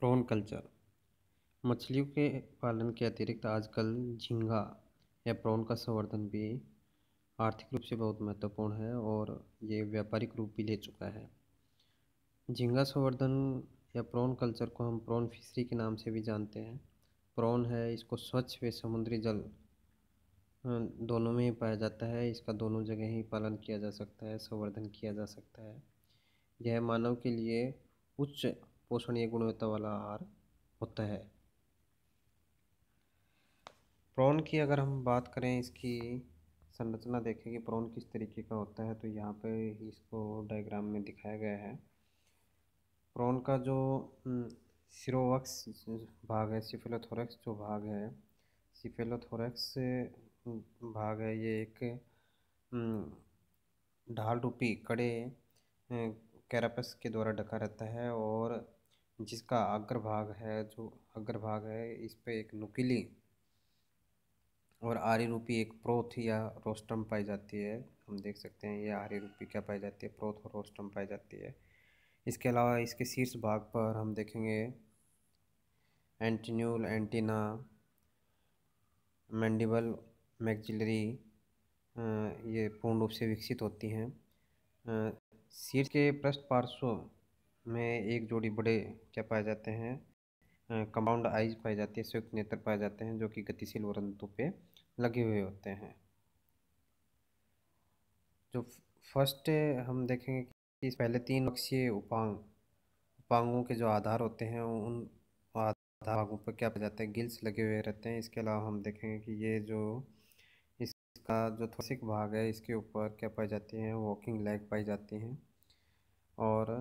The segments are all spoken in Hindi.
प्रॉन कल्चर मछलियों के पालन के अतिरिक्त आजकल झींगा या प्रॉन का संवर्धन भी आर्थिक रूप से बहुत महत्वपूर्ण है और ये व्यापारिक रूप भी ले चुका है झींगा संवर्धन या प्रॉन कल्चर को हम प्रॉन फिशरी के नाम से भी जानते हैं प्रॉन है इसको स्वच्छ व समुद्री जल दोनों में ही पाया जाता है इसका दोनों जगह ही पालन किया जा सकता है संवर्धन किया जा सकता है यह मानव के लिए उच्च पोषणीय गुणवत्ता वाला आहार होता है प्रॉन की अगर हम बात करें इसकी संरचना देखें कि प्रॉन किस तरीके का होता है तो यहाँ पे इसको डायग्राम में दिखाया गया है प्रॉन का जो सिरोवक्स भाग है सिफेलोथोरक्स जो भाग है सिफेलोथोरक्स भाग है ये एक ढाल रूपी कड़े कैरापस के द्वारा ढका रहता है और जिसका अग्रभाग है जो अग्रभाग है इस पर एक नुकीली और आरी रूपी एक प्रोथ या रोस्टम पाई जाती है हम देख सकते हैं ये आरी रूपी क्या पाई जाती है प्रोथ और रोस्टम पाई जाती है इसके अलावा इसके शीर्ष भाग पर हम देखेंगे एंटीन्यूल एंटीना मैंडिबल मैगजिलरी ये पूर्ण रूप से विकसित होती हैं शीर्ष के पृष्ठ पार्श्व में एक जोड़ी बड़े क्या पाए जाते हैं कंपाउंड आइज पाए जाते हैं संयुक्त नेत्र पाए जाते हैं जो कि गतिशील वरंतु पे लगे हुए होते हैं जो फर्स्ट हम देखेंगे कि पहले तीन अक्षीय उपांग उपांगों के जो आधार होते हैं उन आधार भागों पर क्या पाए जाते हैं गिल्स लगे हुए रहते हैं इसके अलावा हम देखेंगे कि ये जो इसका जो थोसिक भाग है इसके ऊपर क्या पाए जाते हैं वॉकिंग लेग पाई जाती हैं और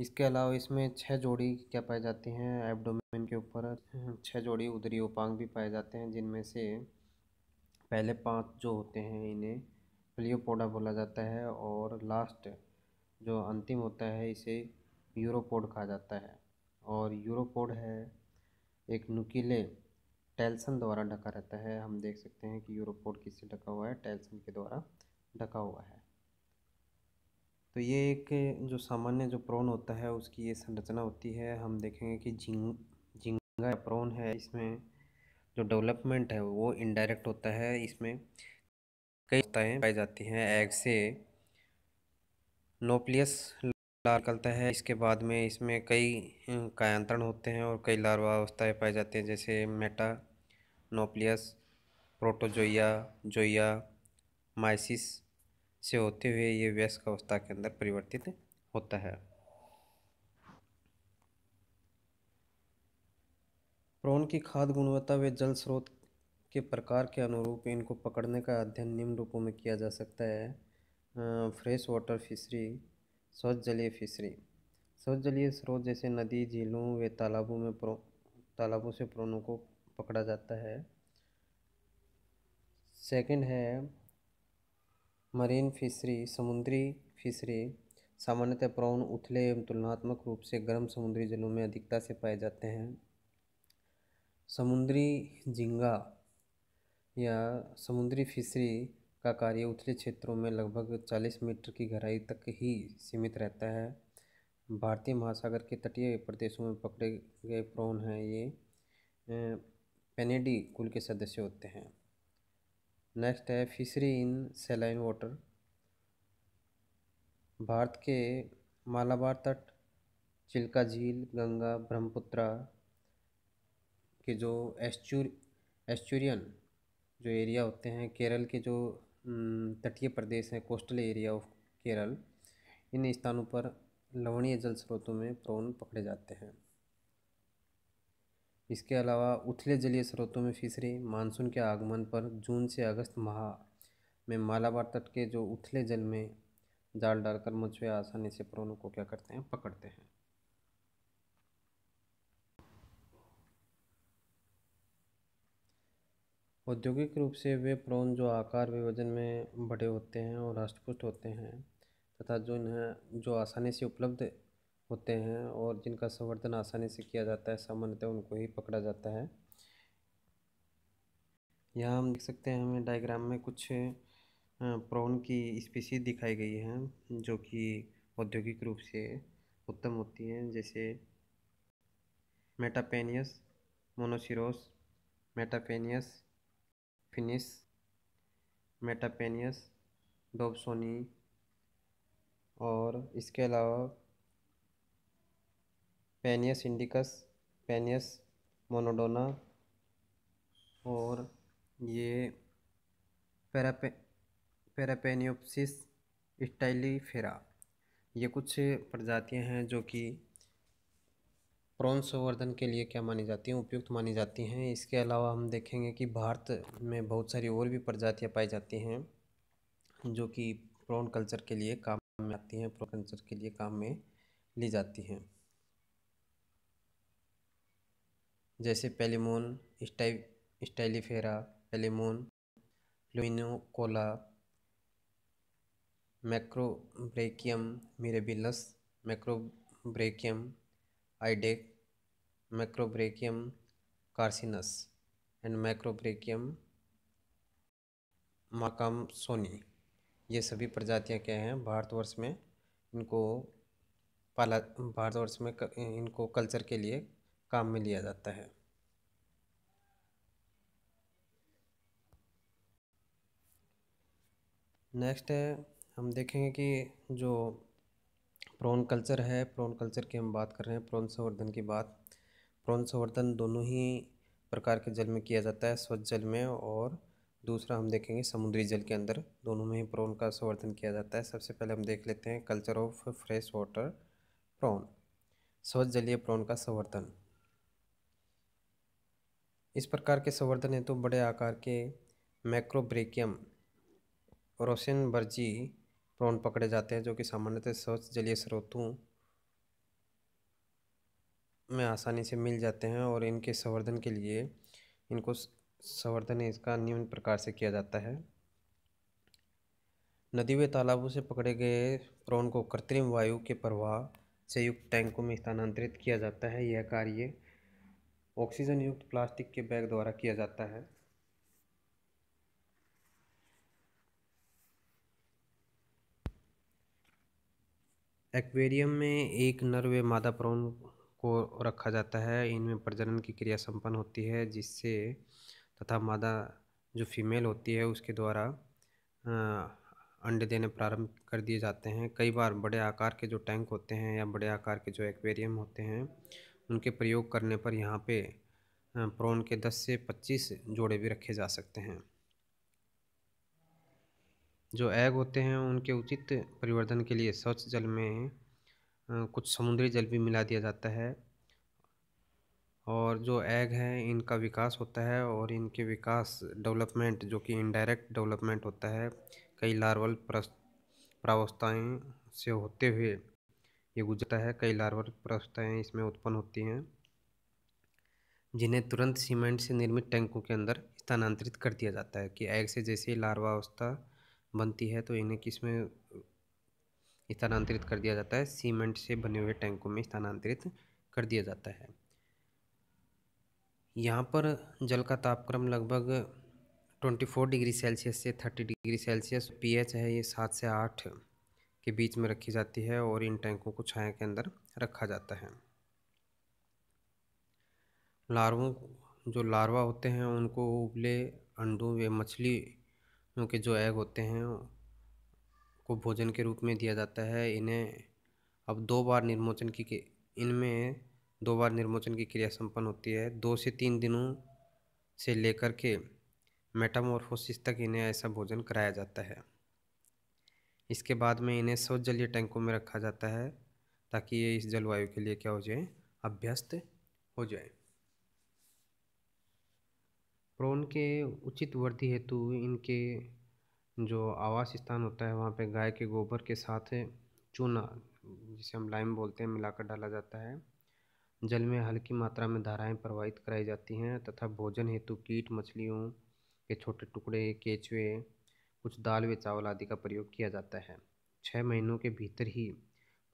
इसके अलावा इसमें छः जोड़ी क्या पाई जाती हैं एब्डोमेन के ऊपर छः जोड़ी उदरी उपांग भी पाए जाते हैं जिनमें से पहले पांच जो होते हैं इन्हें प्लियोपोडा बोला जाता है और लास्ट जो अंतिम होता है इसे यूरोपोड कहा जाता है और यूरोपोड है एक नुकीले टेल्सन द्वारा ढका रहता है हम देख सकते हैं कि यूरोपोड किससे ढका हुआ है टेल्सन के द्वारा ढका हुआ है तो ये एक जो सामान्य जो प्रोन होता है उसकी ये संरचना होती है हम देखेंगे कि झिंग झिंगा प्रोन है इसमें जो डेवलपमेंट है वो इनडायरेक्ट होता है इसमें कई ताएँ पाई जाती हैं एग से नोप्लियस लार निकलता है इसके बाद में इसमें कई कायांतरण होते हैं और कई लार्वा अवस्थाएँ पाई जाती हैं जैसे मेटा नोप्लियस प्रोटोजोइया जोइया माइसिस से होते हुए ये व्यस्क अवस्था के अंदर परिवर्तित होता है प्रोन की खाद गुणवत्ता व जल स्रोत के प्रकार के अनुरूप इनको पकड़ने का अध्ययन निम्न रूपों में किया जा सकता है फ्रेश वाटर फिशरी स्वच्छ जलीय फिशरी स्वच्छ जलीय स्रोत जैसे नदी झीलों व तालाबों में प्रो तालाबों से प्रोनों को पकड़ा जाता है सेकंड है मरीन फिशरी समुद्री फिशरी सामान्यतः प्रौन उथले एवं तुलनात्मक रूप से गर्म समुद्री जलों में अधिकता से पाए जाते हैं समुद्री झींगा या समुद्री फिशरी का कार्य उथले क्षेत्रों में लगभग 40 मीटर की गहराई तक ही सीमित रहता है भारतीय महासागर के तटीय प्रदेशों में पकड़े गए प्रौन हैं ये पेनेडी कुल के सदस्य होते हैं नेक्स्ट है fishery in saline water Bharat के मालाबार तट चिल्का झील गंगा ब्रह्मपुत्रा के जो एस्चुर एस्चुरियन जो एरिया होते हैं केरल के जो तटीय प्रदेश हैं कोस्टल एरिया ऑफ केरल इन स्थानों पर लवणीय जल स्रोतों में प्रोन पकड़े जाते हैं इसके अलावा उथले जलीय स्रोतों में फिशरी मानसून के आगमन पर जून से अगस्त माह में मालाबार तट के जो उथले जल में जाल डालकर मछुए आसानी से प्रोनों को क्या करते हैं पकड़ते हैं औद्योगिक रूप से वे प्रोन जो आकार विभाजन में बड़े होते हैं और राष्ट्रपुष्ट होते हैं तथा जो इन्हें जो आसानी से उपलब्ध होते हैं और जिनका संवर्धन आसानी से किया जाता है सामान्यतः उनको ही पकड़ा जाता है यहाँ हम देख सकते हैं हमें डायग्राम में कुछ प्रॉन की स्पीसी दिखाई गई हैं जो कि औद्योगिक रूप से उत्तम होती हैं जैसे मेटापेनियस मोनोसिरोस मेटापेनियस फिनिस मेटापेनियस डोबसोनी और इसके अलावा पेनियस इंडिकस पेनियस मोनोडोना और ये पैरापे पैरापेनियोपसिस स्टाइलीफेरा ये कुछ प्रजातियां हैं जो कि प्रौन संवर्धन के लिए क्या मानी जाती हैं उपयुक्त मानी जाती हैं इसके अलावा हम देखेंगे कि भारत में बहुत सारी और भी प्रजातियां पाई जाती हैं जो कि प्रोन कल्चर के लिए काम में आती हैं प्रौन कल्चर के लिए काम में ली जाती हैं जैसे पेलीमोन स्टाइ स्टाइलीफेरा पेलीमोन लुइनोकोला मैक्रोब्रेकियम मिरेबिलस मैक्रोब्रेकियम आइडेक मैक्रोब्रेकियम कार्सिनस एंड मैक्रोब्रेकियम माकाम सोनी ये सभी प्रजातियाँ क्या हैं भारतवर्ष में इनको पाला भारतवर्ष में इनको कल्चर के लिए काम में लिया जाता है नेक्स्ट है हम देखेंगे कि जो प्रोन कल्चर है प्रोन कल्चर की हम बात कर रहे हैं प्रोन संवर्धन की बात प्रोन संवर्धन दोनों ही प्रकार के जल में किया जाता है स्वच्छ जल में और दूसरा हम देखेंगे समुद्री जल के अंदर दोनों में ही प्रोन का संवर्धन किया जाता है सबसे पहले हम देख लेते हैं culture of fresh water prawn स्वच्छ जलीय प्रोन का संवर्धन इस प्रकार के संवर्धन हेतु तो बड़े आकार के मैक्रोब्रेकियम रोशन बर्जी प्रॉन पकड़े जाते हैं जो कि सामान्यतः स्वच्छ जलीय स्रोतों में आसानी से मिल जाते हैं और इनके संवर्धन के लिए इनको संवर्धन इसका निम्न प्रकार से किया जाता है नदी व तालाबों से पकड़े गए प्रॉन को कृत्रिम वायु के प्रवाह से युक्त टैंकों में स्थानांतरित किया जाता है यह कार्य ऑक्सीजन युक्त प्लास्टिक के बैग द्वारा किया जाता है एक्वेरियम में एक नर व मादा प्रौन को रखा जाता है इनमें प्रजनन की क्रिया संपन्न होती है जिससे तथा मादा जो फीमेल होती है उसके द्वारा अंडे देने प्रारंभ कर दिए जाते हैं कई बार बड़े आकार के जो टैंक होते हैं या बड़े आकार के जो एक्वेरियम होते हैं उनके प्रयोग करने पर यहाँ पे प्रोन के दस से पच्चीस जोड़े भी रखे जा सकते हैं जो एग होते हैं उनके उचित परिवर्धन के लिए स्वच्छ जल में कुछ समुद्री जल भी मिला दिया जाता है और जो एग हैं इनका विकास होता है और इनके विकास डेवलपमेंट जो कि इनडायरेक्ट डेवलपमेंट होता है कई लार्वल प्रावस्थाएँ से होते हुए ये गुजरता है कई लार्वर प्रस्थाएँ इसमें उत्पन्न होती हैं जिन्हें तुरंत सीमेंट से निर्मित टैंकों के अंदर स्थानांतरित कर दिया जाता है कि एग से जैसे ही अवस्था बनती है तो इन्हें किस में स्थानांतरित कर दिया जाता है सीमेंट से बने हुए टैंकों में स्थानांतरित कर दिया जाता है यहाँ पर जल का तापक्रम लगभग ट्वेंटी फोर डिग्री सेल्सियस से थर्टी डिग्री सेल्सियस पीएच है ये सात से आठ के बीच में रखी जाती है और इन टैंकों को छाया के अंदर रखा जाता है लार्वों जो लार्वा होते हैं उनको उबले अंडों या मछली के जो एग होते हैं को भोजन के रूप में दिया जाता है इन्हें अब दो बार निर्मोचन की इनमें दो बार निर्मोचन की क्रिया संपन्न होती है दो से तीन दिनों से लेकर के मेटामोरफोसिस तक इन्हें ऐसा भोजन कराया जाता है इसके बाद में इन्हें सौ जलीय टैंकों में रखा जाता है ताकि ये इस जलवायु के लिए क्या हो जाए अभ्यस्त हो जाए प्रोन के उचित वृद्धि हेतु इनके जो आवास स्थान होता है वहाँ पे गाय के गोबर के साथ चूना जिसे हम लाइम बोलते हैं मिलाकर डाला जाता है जल में हल्की मात्रा में धाराएं प्रवाहित कराई जाती हैं तथा भोजन हेतु कीट मछलियों के छोटे टुकड़े केचुए कुछ दाल व चावल आदि का प्रयोग किया जाता है छः महीनों के भीतर ही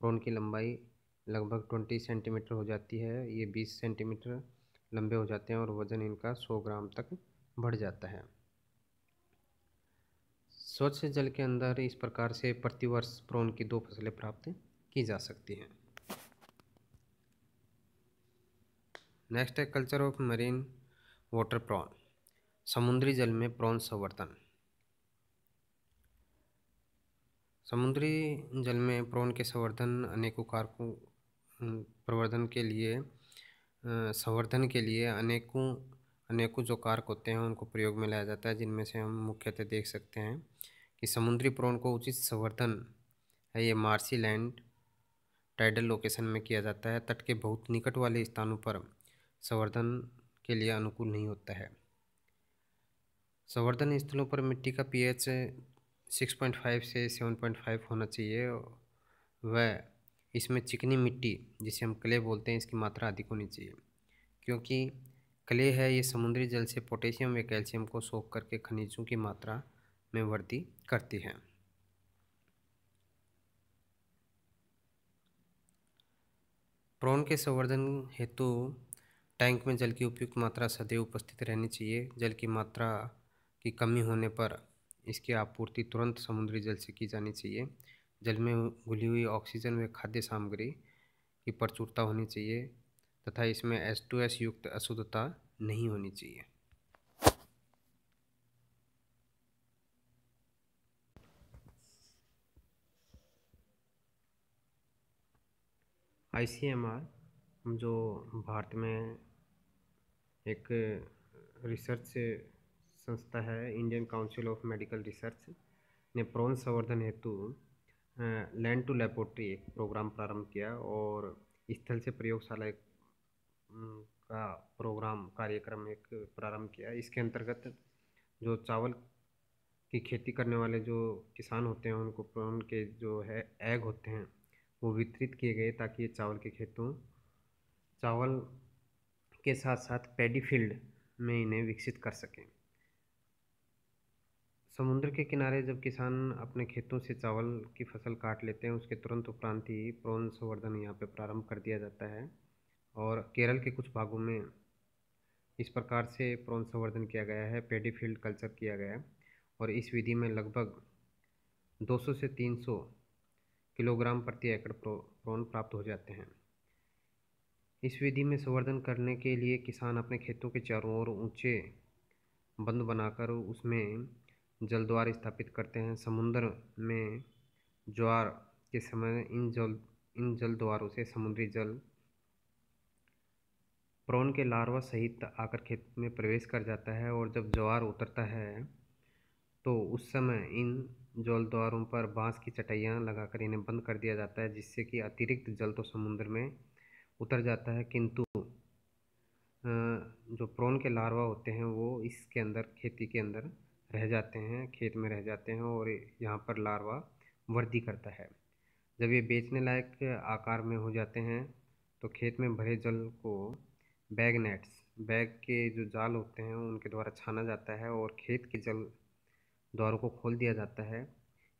प्रोन की लंबाई लगभग ट्वेंटी सेंटीमीटर हो जाती है ये बीस सेंटीमीटर लंबे हो जाते हैं और वज़न इनका सौ ग्राम तक बढ़ जाता है स्वच्छ जल के अंदर इस प्रकार से प्रतिवर्ष प्रोन की दो फसलें प्राप्त की जा सकती हैं नेक्स्ट है culture of marine water prawn समुद्री जल में प्रॉन संवर्धन समुद्री जल में प्रोन के संवर्धन अनेकों कारकों प्रवर्धन के लिए संवर्धन के लिए अनेकों अनेकों जो कारक होते हैं उनको प्रयोग में लाया जाता है जिनमें से हम मुख्यतः देख सकते हैं कि समुद्री प्रोन को उचित संवर्धन है ये मार्सी लैंड टाइडल लोकेशन में किया जाता है तट के बहुत निकट वाले स्थानों पर संवर्धन के लिए अनुकूल नहीं होता है संवर्धन स्थलों पर मिट्टी का पीएच सिक्स पॉइंट फाइव से सेवन पॉइंट फाइव होना चाहिए वह इसमें चिकनी मिट्टी जिसे हम क्ले बोलते हैं इसकी मात्रा अधिक होनी चाहिए क्योंकि क्ले है ये समुद्री जल से पोटेशियम व कैल्शियम को सोख करके खनिजों की मात्रा में वृद्धि करती है प्रोन के संवर्धन हेतु टैंक में जल की उपयुक्त मात्रा सदैव उपस्थित रहनी चाहिए जल की मात्रा की कमी होने पर इसकी आपूर्ति तुरंत समुद्री जल से की जानी चाहिए जल में घुली हुई ऑक्सीजन व खाद्य सामग्री की प्रचुरता होनी चाहिए तथा इसमें एस टू एस युक्त अशुद्धता नहीं होनी चाहिए आई सी एम आर जो भारत में एक रिसर्च संस्था है Indian Council of Medical Research ने प्रोन संवर्धन हेतु लैंड टू लेबोरेटरी एक प्रोग्राम प्रारंभ किया और स्थल से प्रयोगशाला का प्रोग्राम कार्यक्रम एक प्रारंभ किया इसके अंतर्गत जो चावल की खेती करने वाले जो किसान होते हैं उनको प्रोन के जो है एग होते हैं वो वितरित किए गए ताकि ये चावल के खेतों चावल के साथ साथ पेडीफील्ड में इन्हें विकसित कर सकें समुद्र के किनारे जब किसान अपने खेतों से चावल की फसल काट लेते हैं उसके तुरंत उपरांत ही प्रोन संवर्धन यहाँ पे प्रारंभ कर दिया जाता है और केरल के कुछ भागों में इस प्रकार से प्रोन संवर्धन किया गया है पेडी फील्ड कल्चर किया गया और इस विधि में लगभग 200 से 300 किलोग्राम प्रति एकड़ प्रोन प्राप्त हो जाते हैं इस विधि में संवर्धन करने के लिए किसान अपने खेतों के चारों ओर ऊंचे बंद बनाकर उसमें जल द्वार स्थापित करते हैं समुद्र में ज्वार के समय इन जल इन जल द्वारों से समुद्री जल प्रोन के लार्वा सहित आकर खेत में प्रवेश कर जाता है और जब ज्वार उतरता है तो उस समय इन जल द्वारों पर बांस की चटाइयाँ लगाकर इन्हें बंद कर दिया जाता है जिससे कि अतिरिक्त जल तो समुद्र में उतर जाता है किंतु जो प्रोन के लार्वा होते हैं वो इसके अंदर खेती के अंदर रह जाते हैं खेत में रह जाते हैं और यहाँ पर लार्वा वृद्धि करता है जब ये बेचने लायक आकार में हो जाते हैं तो खेत में भरे जल को बैग नेट्स बैग के जो जाल होते हैं उनके द्वारा छाना जाता है और खेत के जल द्वारों को खोल दिया जाता है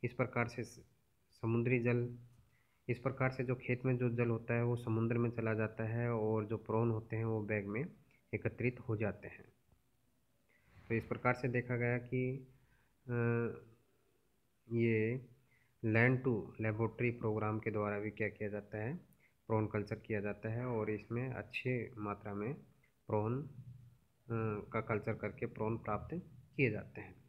इस प्रकार से समुद्री जल इस प्रकार से जो खेत में जो जल होता है वो समुद्र में चला जाता है और जो प्रोन होते हैं वो बैग में एकत्रित हो जाते हैं तो इस प्रकार से देखा गया कि ये लैंड टू लेबोरेटरी प्रोग्राम के द्वारा भी क्या किया जाता है प्रोन कल्चर किया जाता है और इसमें अच्छे मात्रा में प्रोन का कल्चर करके प्रोन प्राप्त किए जाते हैं